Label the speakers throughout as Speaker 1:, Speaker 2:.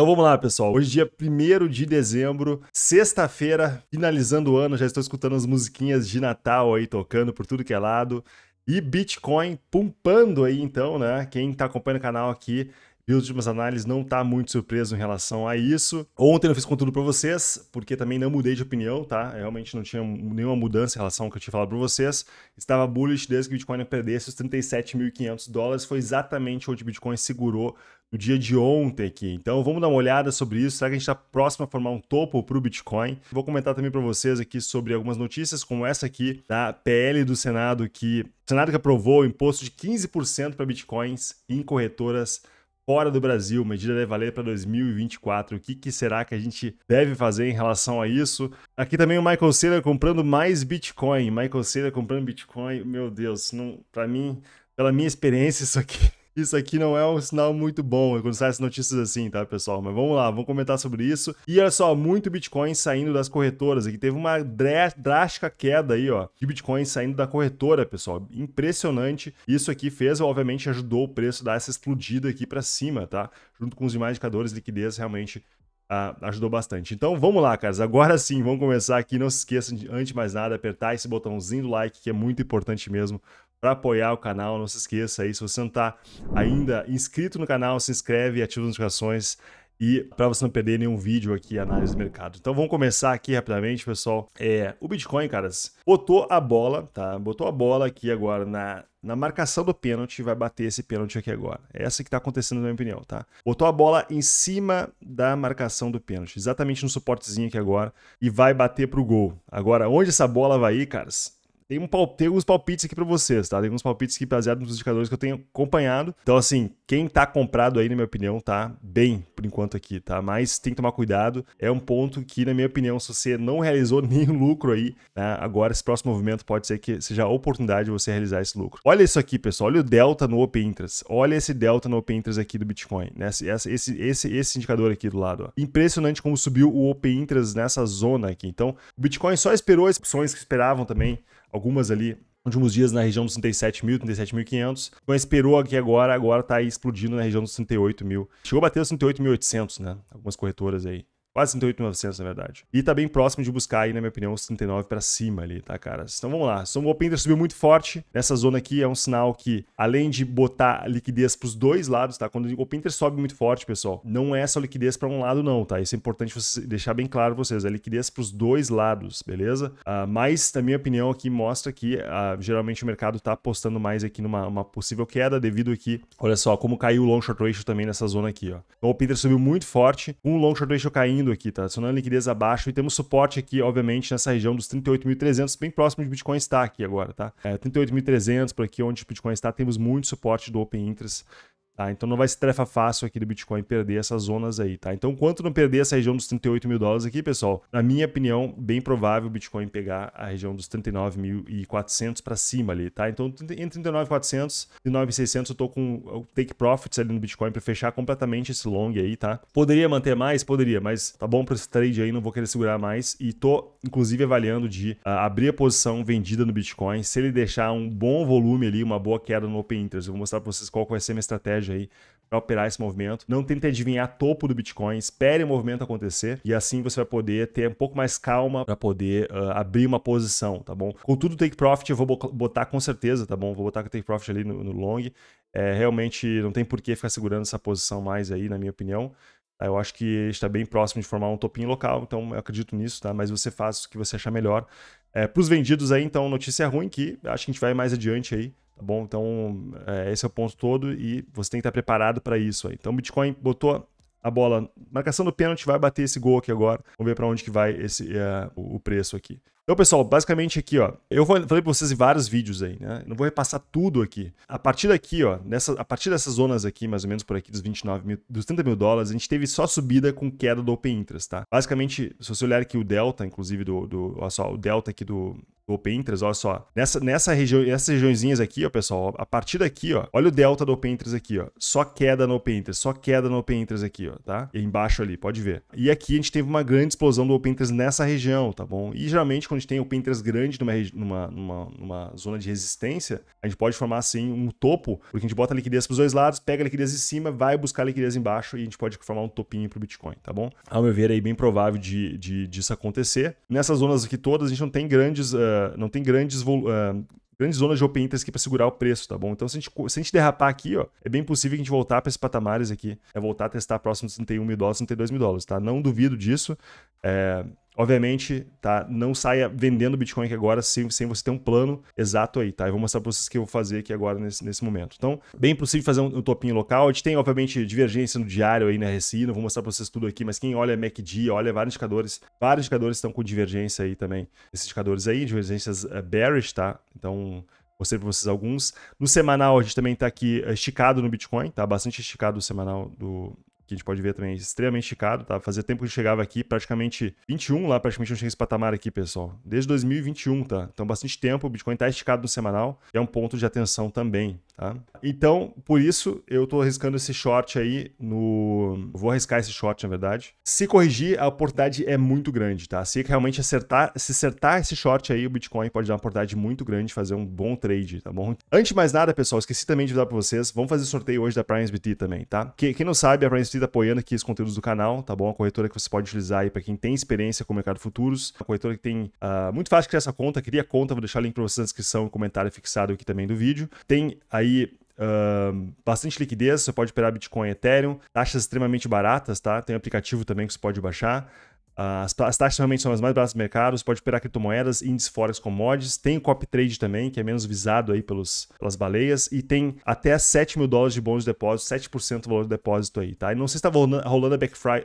Speaker 1: Então vamos lá, pessoal. Hoje, dia 1 de dezembro, sexta-feira, finalizando o ano, já estou escutando as musiquinhas de Natal aí tocando por tudo que é lado. E Bitcoin pumpando aí, então, né? Quem está acompanhando o canal aqui e as últimas análises não tá muito surpreso em relação a isso. Ontem eu fiz conteúdo para vocês, porque também não mudei de opinião, tá? Eu realmente não tinha nenhuma mudança em relação ao que eu tinha falado para vocês. Estava bullish desde que o Bitcoin perdesse os 37.500 dólares, foi exatamente onde o Bitcoin segurou no dia de ontem aqui. Então vamos dar uma olhada sobre isso. Será que a gente está próximo a formar um topo para o Bitcoin? Vou comentar também para vocês aqui sobre algumas notícias, como essa aqui da PL do Senado, que o Senado que aprovou o imposto de 15% para bitcoins em corretoras fora do Brasil, medida deve valer para 2024. O que, que, será que a gente deve fazer em relação a isso? Aqui também o Michael Saylor comprando mais Bitcoin. Michael Saylor comprando Bitcoin, meu Deus, não, para mim, pela minha experiência, isso aqui isso aqui não é um sinal muito bom é quando sai essas notícias assim, tá, pessoal? Mas vamos lá, vamos comentar sobre isso. E olha só, muito Bitcoin saindo das corretoras aqui. Teve uma drástica queda aí, ó, de Bitcoin saindo da corretora, pessoal. Impressionante. Isso aqui fez, obviamente, ajudou o preço da dar essa explodida aqui para cima, tá? Junto com os demais indicadores de liquidez, realmente ah, ajudou bastante. Então vamos lá, caras. Agora sim, vamos começar aqui. Não se esqueçam de, antes de mais nada, apertar esse botãozinho do like, que é muito importante mesmo para apoiar o canal. Não se esqueça aí, se você não está ainda inscrito no canal, se inscreve e ativa as notificações e para você não perder nenhum vídeo aqui, análise do mercado. Então vamos começar aqui rapidamente, pessoal. É, o Bitcoin, caras, botou a bola, tá? Botou a bola aqui agora na, na marcação do pênalti, vai bater esse pênalti aqui agora. É essa que tá acontecendo, na minha opinião, tá? Botou a bola em cima da marcação do pênalti, exatamente no suportezinho aqui agora, e vai bater pro gol. Agora, onde essa bola vai ir, caras? Tem, um, tem alguns palpites aqui para vocês, tá? Tem alguns palpites aqui baseados nos indicadores que eu tenho acompanhado. Então, assim, quem tá comprado aí, na minha opinião, tá bem por enquanto aqui, tá? Mas tem que tomar cuidado. É um ponto que, na minha opinião, se você não realizou nenhum lucro aí, né? agora esse próximo movimento pode ser que seja a oportunidade de você realizar esse lucro. Olha isso aqui, pessoal. Olha o delta no Open Interest. Olha esse delta no Open Interest aqui do Bitcoin, né? Esse, esse, esse, esse indicador aqui do lado. Ó. Impressionante como subiu o Open Interest nessa zona aqui. Então, o Bitcoin só esperou as opções que esperavam também algumas ali últimos dias na região dos 37 mil, 37.500. Então esperou aqui agora, agora tá explodindo na região dos 38 mil. Chegou a bater os 38.800, né? Algumas corretoras aí. Quase 38.900, na verdade. E tá bem próximo de buscar aí, na minha opinião, os 39 para cima ali, tá, cara? Então vamos lá. o Opender subiu muito forte nessa zona aqui. É um sinal que, além de botar liquidez pros dois lados, tá? Quando o Opender sobe muito forte, pessoal, não é só liquidez para um lado, não, tá? Isso é importante você deixar bem claro pra vocês. É liquidez pros dois lados, beleza? Uh, mas, na minha opinião, aqui mostra que uh, geralmente o mercado tá apostando mais aqui numa possível queda, devido aqui, olha só, como caiu o long short ratio também nessa zona aqui, ó. Então, o Opender subiu muito forte, com o long short ratio caindo subindo aqui, tá? a liquidez abaixo e temos suporte aqui, obviamente, nessa região dos 38.300, bem próximo de Bitcoin está aqui agora, tá? É, 38.300 por aqui, onde o Bitcoin está, temos muito suporte do Open Interest. Tá? Então não vai ser tarefa fácil aqui do Bitcoin perder essas zonas aí, tá? Então quanto não perder essa região dos 38 mil dólares aqui, pessoal, na minha opinião, bem provável o Bitcoin pegar a região dos 39.400 para cima ali, tá? Então entre 39.400 e 9.600 eu tô com take profits ali no Bitcoin para fechar completamente esse long aí, tá? Poderia manter mais? Poderia, mas tá bom para esse trade aí, não vou querer segurar mais e tô inclusive avaliando de uh, abrir a posição vendida no Bitcoin se ele deixar um bom volume ali, uma boa queda no Open Interest. Eu vou mostrar para vocês qual vai ser a minha estratégia hoje aí para operar esse movimento. Não tente adivinhar topo do Bitcoin, espere o movimento acontecer e assim você vai poder ter um pouco mais calma para poder uh, abrir uma posição, tá bom? Com tudo take profit eu vou botar com certeza, tá bom? Vou botar o take profit ali no, no long. É, realmente não tem por que ficar segurando essa posição mais aí, na minha opinião. Ah, eu acho que está bem próximo de formar um topinho local, então eu acredito nisso, tá? Mas você faz o que você achar melhor. É, para os vendidos aí, então, notícia ruim que acho que a gente vai mais adiante aí. Tá bom? Então, é, esse é o ponto todo e você tem que estar preparado para isso aí. Então, o Bitcoin botou a bola, marcação do pênalti, vai bater esse gol aqui agora. Vamos ver para onde que vai esse é, o preço aqui. Então, pessoal, basicamente aqui, ó, eu falei para vocês em vários vídeos aí, né? não vou repassar tudo aqui. A partir daqui, ó, nessa, a partir dessas zonas aqui, mais ou menos por aqui, dos 29 mil, dos 30 mil dólares, a gente teve só subida com queda do Open Interest, tá? Basicamente, se você olhar aqui o delta, inclusive do, do olha só, o delta aqui do, do Open Interest, olha só. Nessa, nessa região, nessas regiõezinhas aqui, ó, pessoal, a partir daqui, ó, olha o delta do Open Interest aqui, ó. Só queda no Open Interest, só queda no Open Interest aqui, ó, tá? E embaixo ali, pode ver. E aqui a gente teve uma grande explosão do Open Interest nessa região, tá bom? E geralmente quando a gente tem Open Interest grande numa, numa, numa, numa zona de resistência, a gente pode formar assim um topo, porque a gente bota liquidez para os dois lados, pega a liquidez em cima, vai buscar a liquidez embaixo e a gente pode formar um topinho pro Bitcoin, tá bom? Ao meu ver, é bem provável de, de, disso acontecer. Nessas zonas aqui todas, a gente não tem grandes... Uh, não tem grandes, uh, grandes zonas de open interest aqui para segurar o preço, tá bom? Então, se a, gente, se a gente derrapar aqui, ó, é bem possível a gente voltar para esses patamares aqui, é voltar a testar próximo de 31 mil dólares, 32 mil dólares, tá? Não duvido disso. É, Obviamente, tá? Não saia vendendo Bitcoin aqui agora sem, sem você ter um plano exato aí, tá? Eu vou mostrar para vocês o que eu vou fazer aqui agora nesse, nesse momento. Então, bem possível fazer um, um topinho local. A gente tem, obviamente, divergência no diário aí na RSI, não vou mostrar para vocês tudo aqui, mas quem olha MACD, olha vários indicadores, vários indicadores estão com divergência aí também. Esses indicadores aí, divergências eh, bearish, tá? Então, mostrei para vocês alguns. No semanal, a gente também está aqui eh, esticado no Bitcoin, tá? Bastante esticado o semanal do, que a gente pode ver também, extremamente esticado, tá? Fazia tempo que eu chegava aqui, praticamente 21 lá, praticamente eu cheguei esse patamar aqui, pessoal. Desde 2021, tá? Então, bastante tempo, o Bitcoin tá esticado no semanal, é um ponto de atenção também. Tá? Então, por isso, eu estou arriscando esse short aí no. Vou arriscar esse short, na verdade. Se corrigir, a oportunidade é muito grande, tá? Se realmente acertar, se acertar esse short aí, o Bitcoin pode dar uma oportunidade muito grande, fazer um bom trade, tá bom? Antes de mais nada, pessoal, esqueci também de avisar para vocês. Vamos fazer sorteio hoje da PrimeSBT também, tá? Quem, não sabe, a PrimeSBT tá apoiando aqui os conteúdos do canal, tá bom? A corretora que você pode utilizar aí para quem tem experiência com o mercado futuros. A corretora que tem. Uh, muito fácil criar essa conta, cria a conta, vou deixar o link para vocês na descrição e comentário fixado aqui também do vídeo. Tem aí aí Uh, bastante liquidez, você pode operar Bitcoin Ethereum, taxas extremamente baratas, tá? Tem um aplicativo também que você pode baixar. As, as taxas realmente são as mais baratas do mercado, você pode operar criptomoedas, índices, forex, commodities, tem o copy trade também, que é menos visado aí pelos, pelas baleias, e tem até 7 mil dólares de bônus de depósito, 7% do valor do depósito aí, tá? E não sei se estava rolando a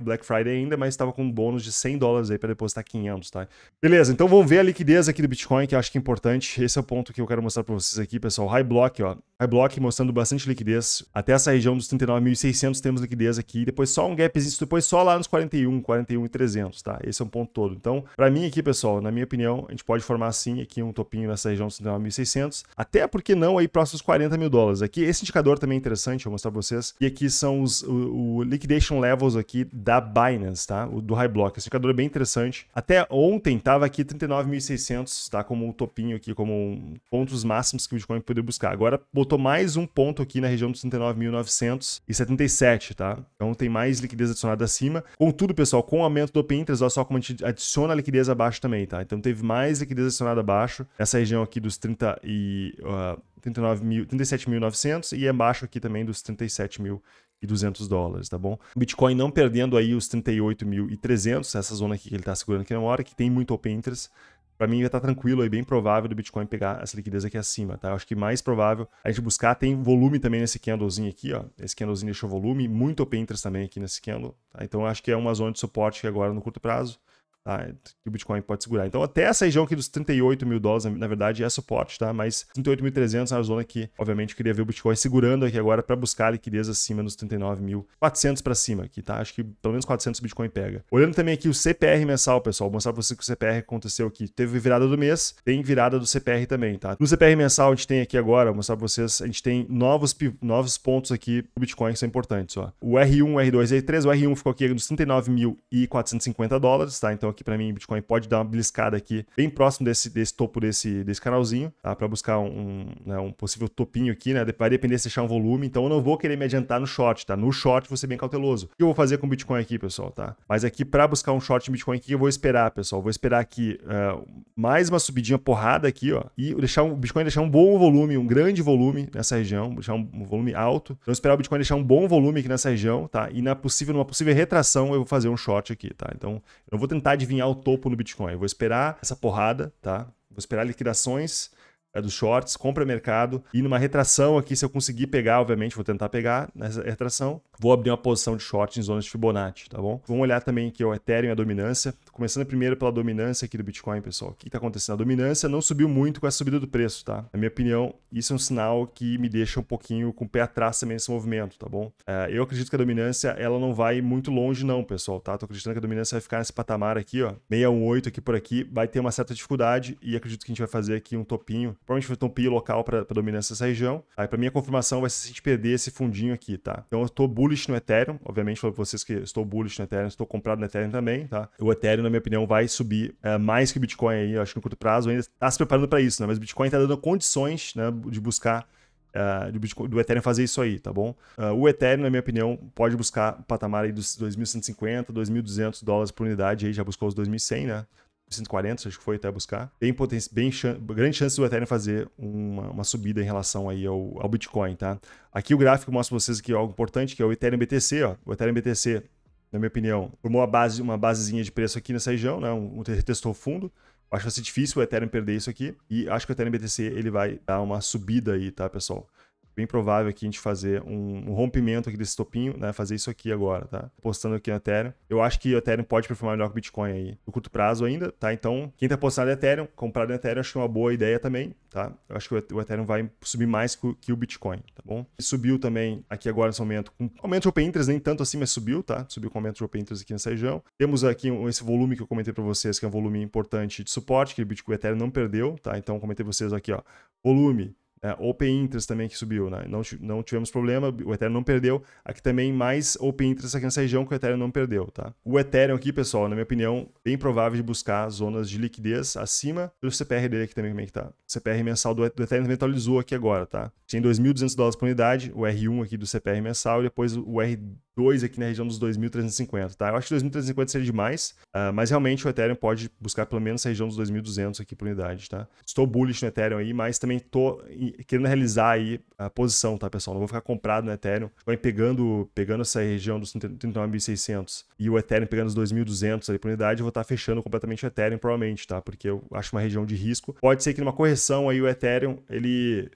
Speaker 1: Black Friday ainda, mas estava com um bônus de 100 dólares aí para depositar 500, tá? Beleza, então vamos ver a liquidez aqui do Bitcoin, que eu acho que é importante, esse é o ponto que eu quero mostrar para vocês aqui, pessoal, High Block, ó, High Block mostrando bastante liquidez, até essa região dos 39.600 temos liquidez aqui, depois só um gapzinho, depois só lá nos 41, 41 e 300, tá? Esse é um ponto todo. Então, para mim aqui, pessoal, na minha opinião, a gente pode formar sim aqui um topinho nessa região dos 39.600, até porque não aí próximos 40 mil dólares. Aqui, esse indicador também é interessante, vou mostrar pra vocês. E aqui são os o, o liquidation levels aqui da Binance, tá? O do High Block. Esse indicador é bem interessante. Até ontem tava aqui 39.600, tá? Como um topinho aqui, como um pontos máximos que o Bitcoin poderia buscar. Agora botou mais um ponto aqui na região dos 39.977, tá? Então tem mais liquidez adicionada acima. Contudo, pessoal, com o aumento do PIN intradós só como a gente adiciona a liquidez abaixo também, tá? Então teve mais liquidez adicionada abaixo, nessa região aqui dos 30 e, uh, 37.900 e abaixo aqui também dos 37.200 mil e dólares, tá bom? O Bitcoin não perdendo aí os 38.300, essa zona aqui que ele está segurando aqui na hora, que tem muito open interest, para mim já estar tá tranquilo aí, bem provável do Bitcoin pegar essa liquidez aqui acima, tá? Eu acho que mais provável a gente buscar, tem volume também nesse candlezinho aqui, ó. Esse candlezinho deixou volume, muito open interest também aqui nesse candle, tá? Então eu acho que é uma zona de suporte agora no curto prazo. Tá? Que o Bitcoin pode segurar. Então, até essa região aqui dos 38 mil dólares, na verdade, é suporte, tá? Mas 38.300 é a zona que, obviamente, queria ver o Bitcoin segurando aqui agora para buscar liquidez acima dos 39.400 para cima aqui, tá? Acho que pelo menos 400 o Bitcoin pega. Olhando também aqui o CPR mensal, pessoal, vou mostrar para vocês que o CPR aconteceu aqui. Teve virada do mês, tem virada do CPR também, tá? No CPR mensal, a gente tem aqui agora, vou mostrar para vocês, a gente tem novos, novos pontos aqui do Bitcoin que são importantes, ó. O R1, R2 e R3, o R1 ficou aqui nos 39.450 dólares, tá? Então, então aqui para mim, Bitcoin pode dar uma bliscada aqui bem próximo desse, desse topo desse, desse canalzinho, tá? Para buscar um, né, um, possível topinho aqui, né? Vai depender se deixar um volume. Então eu não vou querer me adiantar no short, tá? No short vou ser bem cauteloso. O que eu vou fazer com o Bitcoin aqui, pessoal, tá? Mas aqui para buscar um short em Bitcoin que eu vou esperar, pessoal. Vou esperar aqui uh, mais uma subidinha porrada aqui, ó. E deixar o Bitcoin deixar um bom volume, um grande volume nessa região, deixar um, volume alto. Então esperar o Bitcoin deixar um bom volume aqui nessa região, tá? E na possível, numa possível retração, eu vou fazer um short aqui, tá? Então eu vou tentar adivinhar o topo no Bitcoin. Eu vou esperar essa porrada, tá? Vou esperar liquidações é dos shorts, compra mercado e numa retração aqui, se eu conseguir pegar, obviamente, vou tentar pegar nessa retração, vou abrir uma posição de short em zonas de Fibonacci, tá bom? Vamos olhar também aqui o Ethereum e a dominância, começando primeiro pela dominância aqui do Bitcoin, pessoal. O que está acontecendo? A dominância não subiu muito com a subida do preço, tá? Na minha opinião, isso é um sinal que me deixa um pouquinho com o pé atrás também nesse movimento, tá bom? É, eu acredito que a dominância, ela não vai muito longe não, pessoal, tá? Tô acreditando que a dominância vai ficar nesse patamar aqui, ó, 618 aqui por aqui, vai ter uma certa dificuldade e acredito que a gente vai fazer aqui um topinho Provavelmente vai ter um PI local para dominância dessa região. Aí, para minha confirmação, vai ser se a gente perder esse fundinho aqui, tá? Então, eu estou bullish no Ethereum. Obviamente, falei para vocês que estou bullish no Ethereum, estou comprado no Ethereum também, tá? O Ethereum, na minha opinião, vai subir é, mais que o Bitcoin aí, eu acho que no curto prazo ainda está se preparando para isso, né? Mas o Bitcoin está dando condições né, de buscar Uh, é, do, Bitcoin, do, Ethereum fazer isso aí, tá bom? Uh, o Ethereum, na minha opinião, pode buscar um patamar aí dos 2.150, 2.200 dólares por unidade, aí já buscou os 2.100, né? 140, acho que foi até buscar. Tem bem grande chance do Ethereum fazer uma, uma subida em relação aí ao, ao, Bitcoin, tá? Aqui o gráfico mostra pra vocês aqui algo importante, que é o Ethereum BTC, ó. O Ethereum BTC, na minha opinião, formou a base, uma basezinha de preço aqui nessa região, né? Um, um testou fundo. Acho que vai ser difícil o Ethereum perder isso aqui. E acho que o Ethereum BTC ele vai dar uma subida aí, tá, pessoal? bem provável aqui a gente fazer um, um rompimento aqui desse topinho, né? Fazer isso aqui agora, tá? Postando aqui no Ethereum. Eu acho que o Ethereum pode performar melhor que o Bitcoin aí no curto prazo ainda, tá? Então, quem tá postando no Ethereum, comprar no Ethereum, acho que é uma boa ideia também, tá? Eu acho que o Ethereum vai subir mais que o Bitcoin, tá bom? subiu também aqui agora nesse momento, com aumento de Open Interest, nem tanto assim, mas subiu, tá? Subiu com aumento de Open Interest aqui nessa região. Temos aqui esse volume que eu comentei para vocês, que é um volume importante de suporte, que o Bitcoin Ethereum não perdeu, tá? Então, comentei para vocês aqui, ó, volume é, open Interest também que subiu, né? Não, não tivemos problema, o Ethereum não perdeu. Aqui também mais Open Interest aqui nessa região que o Ethereum não perdeu, tá? O Ethereum aqui, pessoal, na minha opinião, bem provável de buscar zonas de liquidez acima do CPR dele aqui também, como é que tá? O CPR mensal do, Ethereum também atualizou aqui agora, tá? Tem 2.200 dólares por unidade, o R1 aqui do CPR mensal e depois o R 2 aqui na região dos 2.350, tá? Eu acho que 2.350 seria demais, uh, mas realmente o Ethereum pode buscar pelo menos a região dos 2.200 aqui por unidade, tá? Estou bullish no Ethereum aí, mas também estou querendo realizar aí a posição, tá, pessoal? Não vou ficar comprado no Ethereum. Vai pegando, pegando essa região dos 39.600 e o Ethereum pegando os 2.200 ali por unidade, eu vou estar tá fechando completamente o Ethereum, provavelmente, tá? Porque eu acho uma região de risco. Pode ser que numa correção aí o Ethereum, ele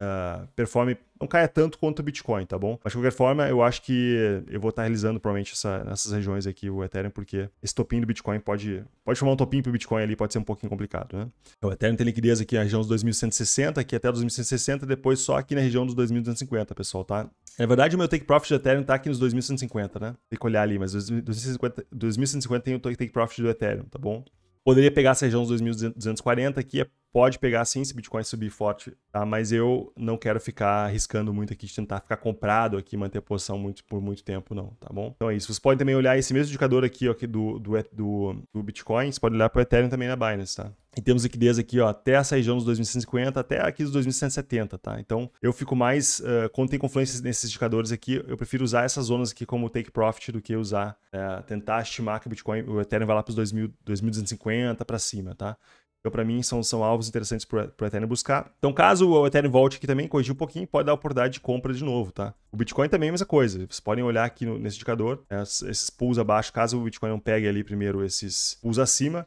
Speaker 1: uh, performe, não caia tanto quanto o Bitcoin, tá bom? Mas de qualquer forma, eu acho que eu vou estar realizando provavelmente essa, nessas regiões aqui o Ethereum, porque esse topinho do Bitcoin pode, pode formar um topinho pro Bitcoin ali, pode ser um pouquinho complicado, né? O Ethereum tem liquidez aqui na região dos 2160, aqui até 2160, depois só aqui na região dos 2250, pessoal, tá? Na é verdade, o meu take profit do Ethereum tá aqui nos 2150, né? Tem que olhar ali, mas 2150, 2150 tem o take profit do Ethereum, tá bom? Poderia pegar essa região dos 2240 aqui, é pode pegar sim se Bitcoin subir forte, tá? Mas eu não quero ficar arriscando muito aqui de tentar ficar comprado aqui, manter a posição muito, por muito tempo, não, tá bom? Então é isso. Vocês podem também olhar esse mesmo indicador aqui, ó, aqui do, do, do, do Bitcoin, vocês podem olhar para o Ethereum também na Binance, tá? E temos liquidez aqui, ó, até essa região dos 2050, até aqui dos 2170, tá? Então, eu fico mais, uh, quando tem confluência nesses indicadores aqui, eu prefiro usar essas zonas aqui como take profit do que usar, uh, tentar estimar que o Bitcoin, o Ethereum vai lá para os 2250 para cima, tá? Então, para mim, são, são alvos interessantes para o Ethereum buscar. Então, caso o Ethereum volte aqui também, corrigir um pouquinho, pode dar oportunidade de compra de novo, tá? O Bitcoin também é a mesma coisa. Vocês podem olhar aqui no, nesse indicador, né, esses pulls abaixo, caso o Bitcoin não pegue ali primeiro esses pulls acima,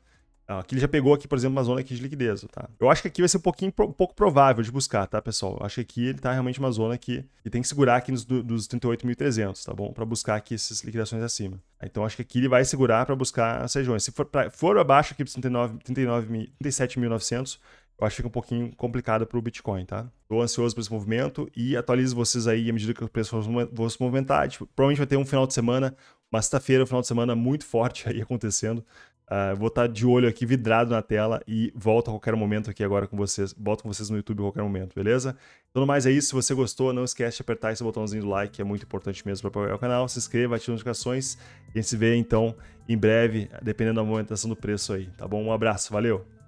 Speaker 1: Aqui ele já pegou aqui, por exemplo, uma zona aqui de liquidez, tá? Eu acho que aqui vai ser um pouquinho um pouco provável de buscar, tá, pessoal? Eu acho que aqui ele tá realmente uma zona que, que tem que segurar aqui nos, dos 38.300, tá bom? Para buscar aqui essas liquidações acima. Então acho que aqui ele vai segurar para buscar as regiões. Se for, pra, for abaixo aqui dos 37.900, eu acho que fica um pouquinho complicado para o Bitcoin, tá? Estou ansioso para esse movimento e atualizo vocês aí à medida que o preço for se movimentar. Tipo, provavelmente vai ter um final de semana, uma sexta-feira, um final de semana muito forte aí acontecendo. Uh, vou estar tá de olho aqui, vidrado na tela e volto a qualquer momento aqui agora com vocês. Volto com vocês no YouTube a qualquer momento, beleza? Tudo então, mais é isso. Se você gostou, não esquece de apertar esse botãozinho do like, é muito importante mesmo para apoiar o canal. Se inscreva, ative as notificações. E a gente se vê então em breve, dependendo da movimentação do preço aí, tá bom? Um abraço, valeu!